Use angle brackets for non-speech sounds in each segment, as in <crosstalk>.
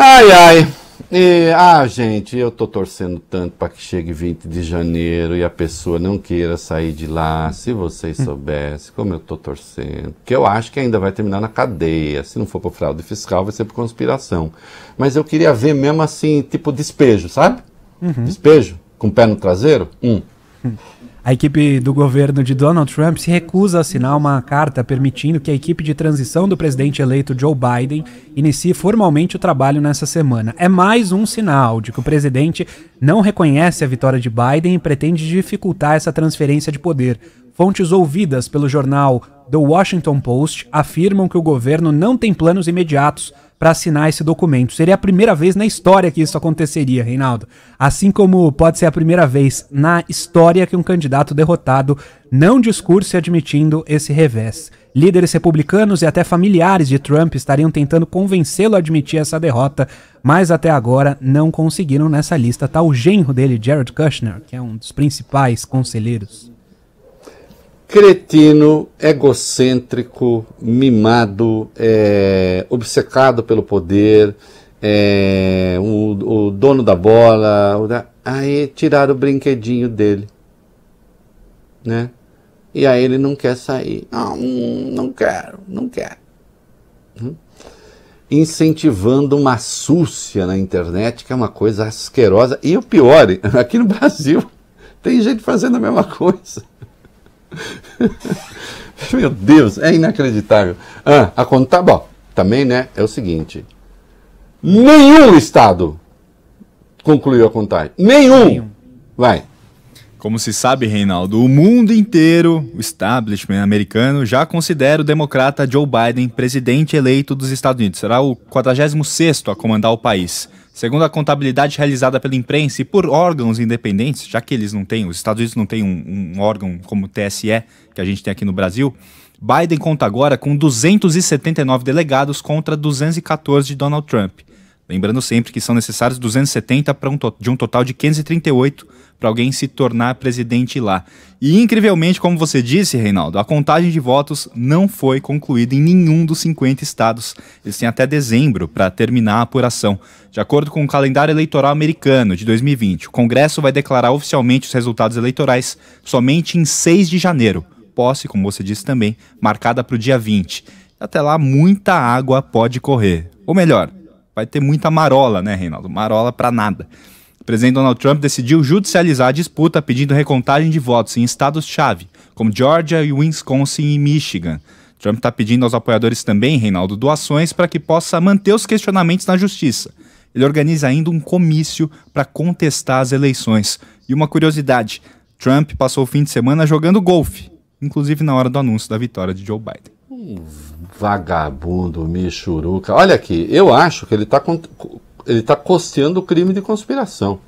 Ai, ai. E, ah, gente, eu tô torcendo tanto para que chegue 20 de janeiro e a pessoa não queira sair de lá. Se vocês hum. soubessem como eu tô torcendo. Porque eu acho que ainda vai terminar na cadeia. Se não for por fraude fiscal, vai ser por conspiração. Mas eu queria ver mesmo assim, tipo despejo, sabe? Uhum. Despejo, com o pé no traseiro. Um. Uhum. A equipe do governo de Donald Trump se recusa a assinar uma carta permitindo que a equipe de transição do presidente eleito Joe Biden inicie formalmente o trabalho nessa semana. É mais um sinal de que o presidente não reconhece a vitória de Biden e pretende dificultar essa transferência de poder. Fontes ouvidas pelo jornal The Washington Post afirmam que o governo não tem planos imediatos para assinar esse documento. Seria a primeira vez na história que isso aconteceria, Reinaldo. Assim como pode ser a primeira vez na história que um candidato derrotado não discurse admitindo esse revés. Líderes republicanos e até familiares de Trump estariam tentando convencê-lo a admitir essa derrota, mas até agora não conseguiram nessa lista. Tá o genro dele, Jared Kushner, que é um dos principais conselheiros cretino, egocêntrico, mimado, é, obcecado pelo poder, é, o, o, dono da bola, o da... aí tiraram o brinquedinho dele, né? E aí ele não quer sair. Não, não quero, não quero. Hum? Incentivando uma súcia na internet, que é uma coisa asquerosa. E o pior, <laughs> aqui no Brasil, <laughs> tem gente fazendo a mesma coisa. <laughs> Meu Deus, é inacreditável. Ah, a conta, tá bom, também, né, é o seguinte. Nenhum estado concluiu a contagem. Nenhum. Nenhum. Vai. Como se sabe, Reinaldo, o mundo inteiro, o establishment americano, já considera o democrata Joe Biden presidente eleito dos Estados Unidos. Será o 46º a comandar o país. Segundo a contabilidade realizada pela imprensa e por órgãos independentes, já que eles não têm, os Estados Unidos não têm um, um órgão como o TSE, que a gente tem aqui no Brasil, Biden conta agora com 279 delegados contra 214 de Donald Trump. Lembrando sempre que são necessários 270 um de um total de 538 para alguém se tornar presidente lá. E incrivelmente, como você disse, Reinaldo, a contagem de votos não foi concluída em nenhum dos 50 estados. Eles têm até dezembro para terminar a apuração. De acordo com o calendário eleitoral americano de 2020, o Congresso vai declarar oficialmente os resultados eleitorais somente em 6 de janeiro. Posse, como você disse também, marcada para o dia 20. Até lá, muita água pode correr. Ou melhor, vai ter muita marola, né, Reinaldo? Marola para nada. O presidente Donald Trump decidiu judicializar a disputa pedindo recontagem de votos em estados-chave, como Georgia, Wisconsin e Michigan. Trump está pedindo aos apoiadores também, Reinaldo, doações para que possa manter os questionamentos na justiça. Ele organiza ainda um comício para contestar as eleições. E uma curiosidade: Trump passou o fim de semana jogando golfe, inclusive na hora do anúncio da vitória de Joe Biden. Um vagabundo, michuruca. Olha aqui, eu acho que ele está ele tá costeando o crime de conspiração.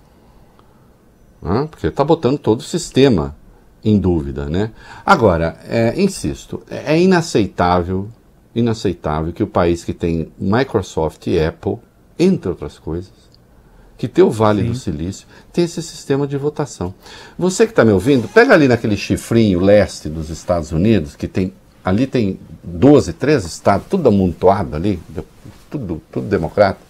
Né? Porque ele está botando todo o sistema em dúvida, né? Agora, é, insisto, é, é inaceitável, inaceitável que o país que tem Microsoft e Apple, entre outras coisas, que tem o Vale Sim. do Silício, tem esse sistema de votação. Você que está me ouvindo, pega ali naquele chifrinho leste dos Estados Unidos, que tem ali tem 12, 13 estados, tudo amontoado ali, tudo, tudo democrata.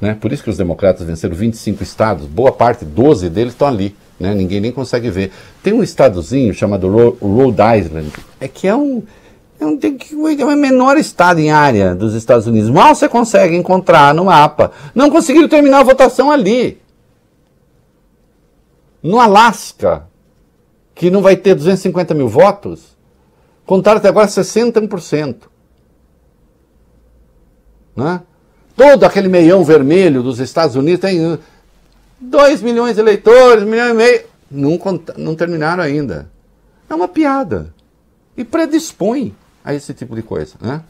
Né? Por isso que os democratas venceram 25 estados, boa parte, 12 deles estão ali. Né? Ninguém nem consegue ver. Tem um estadozinho chamado Rhode Island, é que é um, é um, é um menor estado em área dos Estados Unidos. Mal você consegue encontrar no mapa. Não conseguiram terminar a votação ali. No Alasca, que não vai ter 250 mil votos, Contaram até agora 61%. Né? Todo aquele meião vermelho dos Estados Unidos tem 2 milhões de eleitores, 1 milhão e meio. Não, não terminaram ainda. É uma piada. E predispõe a esse tipo de coisa. Né?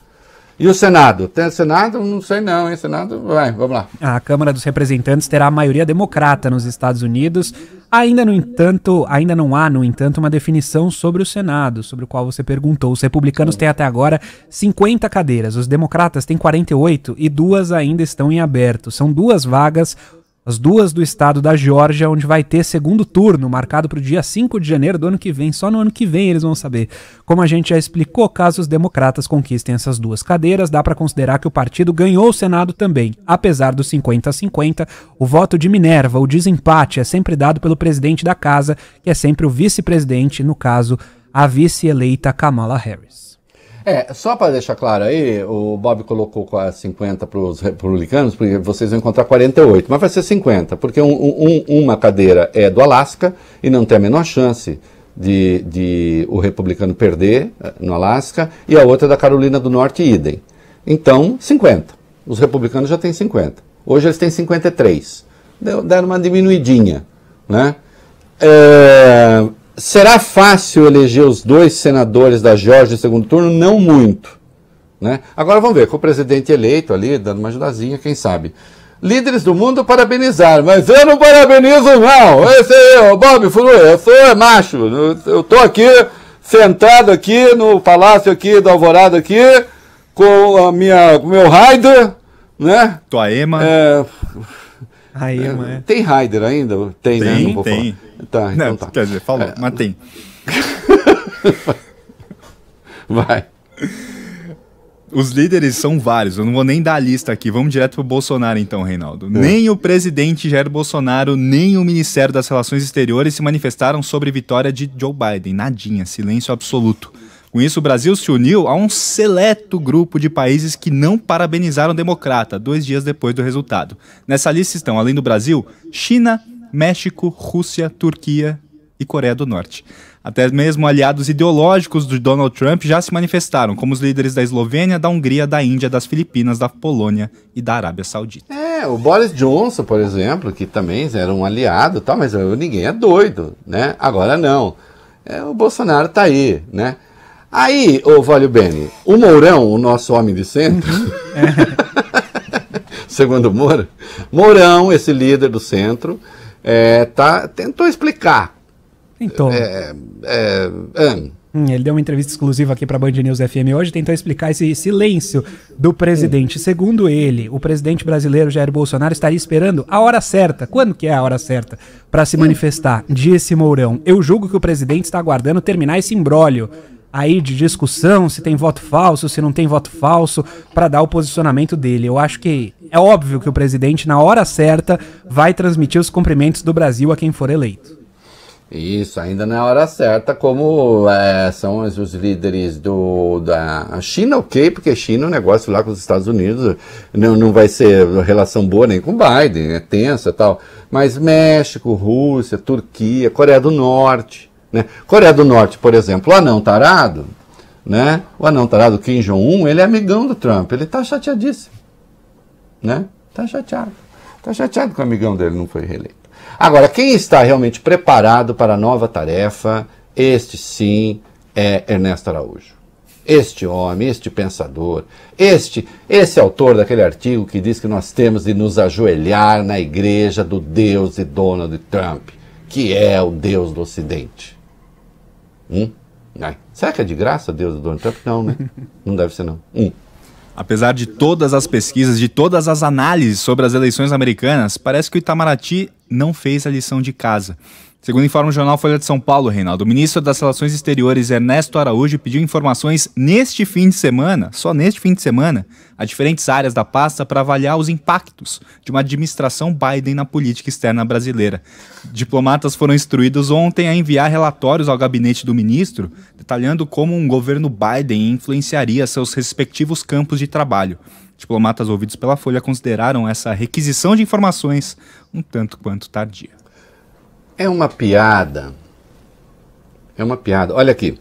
E o Senado? Tem Senado? Não sei não, hein? Senado, vai, vamos lá. A Câmara dos Representantes terá a maioria democrata nos Estados Unidos. Ainda no entanto, ainda não há, no entanto, uma definição sobre o Senado, sobre o qual você perguntou. Os republicanos têm até agora 50 cadeiras, os democratas têm 48 e duas ainda estão em aberto. São duas vagas as duas do estado da Geórgia, onde vai ter segundo turno, marcado para o dia 5 de janeiro do ano que vem. Só no ano que vem eles vão saber. Como a gente já explicou, caso os democratas conquistem essas duas cadeiras, dá para considerar que o partido ganhou o Senado também. Apesar dos 50 a 50, o voto de Minerva, o desempate, é sempre dado pelo presidente da casa, que é sempre o vice-presidente, no caso, a vice-eleita Kamala Harris. É, só para deixar claro aí, o Bob colocou quase 50 para os republicanos, porque vocês vão encontrar 48, mas vai ser 50, porque um, um, uma cadeira é do Alasca e não tem a menor chance de, de o republicano perder eh, no Alasca, e a outra é da Carolina do Norte, idem. Então, 50. Os republicanos já têm 50. Hoje eles têm 53. Deram uma diminuidinha, né? É, será fácil eleger os dois senadores da Georgia no segundo turno? Não muito. Né? Agora vamos ver, com o presidente eleito ali, dando uma ajudazinha, quem sabe. Líderes do mundo parabenizaram, mas eu não parabenizo não. Esse aí, é o Bob Furu, eu sou é macho. Eu tô aqui, sentado aqui no palácio aqui do Alvorada aqui, com a minha, com meu Raider, né? Tua Ema. É... A Ema, é. é. Tem Raider ainda? Tem, né? tem né? Não vou tem. Falar. Tá, então não, tá. Quer dizer, falou, é... mas <laughs> tem. Vai. Os líderes são vários, eu não vou nem dar a lista aqui. Vamos direto pro Bolsonaro, então, Reinaldo. É. Nem o presidente Jair Bolsonaro, nem o Ministério das Relações Exteriores se manifestaram sobre vitória de Joe Biden. Nadinha, silêncio absoluto. Com isso, o Brasil se uniu a um seleto grupo de países que não parabenizaram o democrata, dois dias depois do resultado. Nessa lista estão, além do Brasil, China, México, Rússia, Turquia e Coreia do Norte. Até mesmo aliados ideológicos de Donald Trump já se manifestaram, como os líderes da Eslovênia, da Hungria, da Índia, das Filipinas, da Polônia e da Arábia Saudita. É, o Boris Johnson, por exemplo, que também era um aliado, tal, mas ninguém é doido, né? Agora não. É, o Bolsonaro tá aí, né? Aí, ô Valio Bene, o Mourão, o nosso homem de centro, é. <laughs> segundo Moura, Mourão, esse líder do centro, é, tá, tentou explicar. Tentou. É, é, hum, ele deu uma entrevista exclusiva aqui para a Band News FM hoje, tentou explicar esse silêncio do presidente. Hum. Segundo ele, o presidente brasileiro Jair Bolsonaro estaria esperando a hora certa. Quando que é a hora certa para se hum. manifestar? Disse Mourão. Eu julgo que o presidente está aguardando terminar esse imbróglio aí de discussão, se tem voto falso, se não tem voto falso, para dar o posicionamento dele. Eu acho que é óbvio que o presidente, na hora certa, vai transmitir os cumprimentos do Brasil a quem for eleito. Isso, ainda na hora certa, como é, são os líderes do, da China, ok, porque China é um negócio lá com os Estados Unidos, não, não vai ser relação boa nem com Biden, é tensa e tal. Mas México, Rússia, Turquia, Coreia do Norte, né? Coreia do Norte, por exemplo, o anão tarado, né? O anão tarado Kim Jong-un, ele é amigão do Trump, ele tá chateadíssimo né? Tá chateado. Tá chateado que o amigão dele não foi reeleito. Agora, quem está realmente preparado para a nova tarefa, este sim é Ernesto Araújo. Este homem, este pensador, este, esse autor daquele artigo que diz que nós temos de nos ajoelhar na igreja do Deus e Donald Trump, que é o Deus do Ocidente. Hum? será que é de graça Deus e Donald Trump? Não, né? <laughs> Não deve ser, não. Hum. Apesar de todas as pesquisas, de todas as análises sobre as eleições americanas, parece que o Itamaraty não fez a lição de casa. Segundo informa o jornal Folha de São Paulo, Reinaldo, o ministro das Relações Exteriores, Ernesto Araújo, pediu informações neste fim de semana, só neste fim de semana, a diferentes áreas da pasta para avaliar os impactos de uma administração Biden na política externa brasileira. Diplomatas foram instruídos ontem a enviar relatórios ao gabinete do ministro, detalhando como um governo Biden influenciaria seus respectivos campos de trabalho. Diplomatas ouvidos pela Folha consideraram essa requisição de informações um tanto quanto tardia. É uma piada. É uma piada. Olha aqui.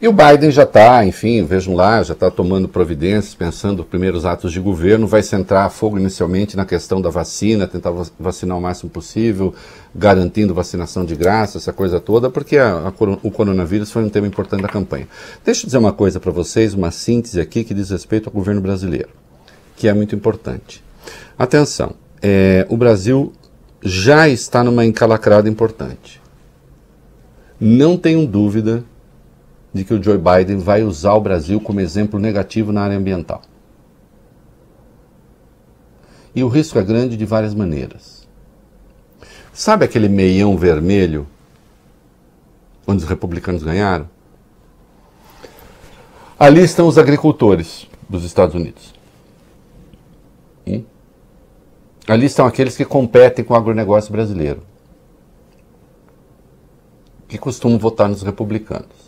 E o Biden já está, enfim, vejam lá, já está tomando providências, pensando os primeiros atos de governo, vai centrar fogo inicialmente na questão da vacina, tentar vacinar o máximo possível, garantindo vacinação de graça, essa coisa toda, porque a, a, o coronavírus foi um tema importante da campanha. Deixa eu dizer uma coisa para vocês, uma síntese aqui que diz respeito ao governo brasileiro, que é muito importante. Atenção, é, o Brasil já está numa encalacrada importante. Não tenho dúvida de que o Joe Biden vai usar o Brasil como exemplo negativo na área ambiental. E o risco é grande de várias maneiras. Sabe aquele meião vermelho onde os republicanos ganharam? Ali estão os agricultores dos Estados Unidos. Hum? Ali estão aqueles que competem com o agronegócio brasileiro, que costumam votar nos republicanos.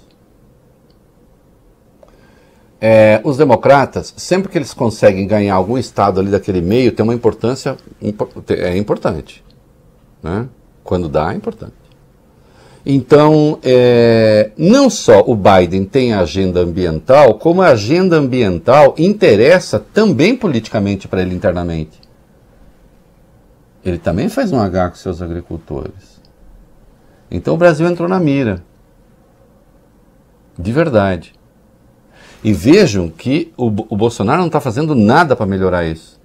É, os democratas, sempre que eles conseguem ganhar algum estado ali daquele meio, tem uma importância é importante. Né? Quando dá, é importante. Então, é, não só o Biden tem a agenda ambiental, como a agenda ambiental interessa também politicamente para ele internamente ele também faz um H com seus agricultores. Então o Brasil entrou na mira. De verdade. E vejam que o, o Bolsonaro não está fazendo nada para melhorar isso.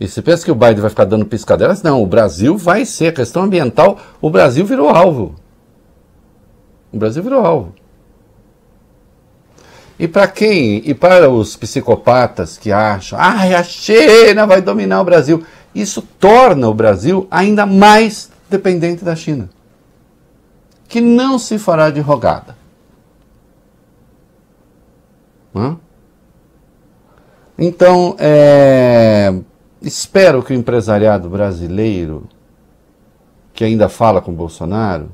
E se pensa que o Biden vai ficar dando piscadelas? Não, o Brasil vai ser. A questão ambiental, o Brasil virou alvo. O Brasil virou alvo. E para quem? E para os psicopatas que acham, ai, ah, a China vai dominar o Brasil. Isso torna o Brasil ainda mais dependente da China, que não se fará de rogada. Hã? Então, é, espero que o empresariado brasileiro, que ainda fala com Bolsonaro,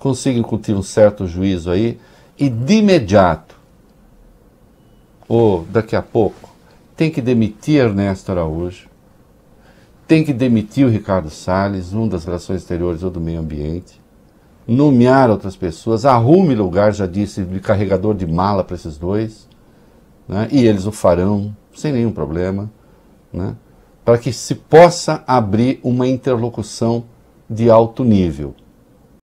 consiga incutir um certo juízo aí e de imediato ou daqui a pouco, tem que demitir Ernesto Araújo, tem que demitir o Ricardo Salles, um das relações exteriores ou do meio ambiente, nomear outras pessoas, arrume lugar, já disse, de carregador de mala para esses dois, né? e eles o farão sem nenhum problema, né? para que se possa abrir uma interlocução de alto nível.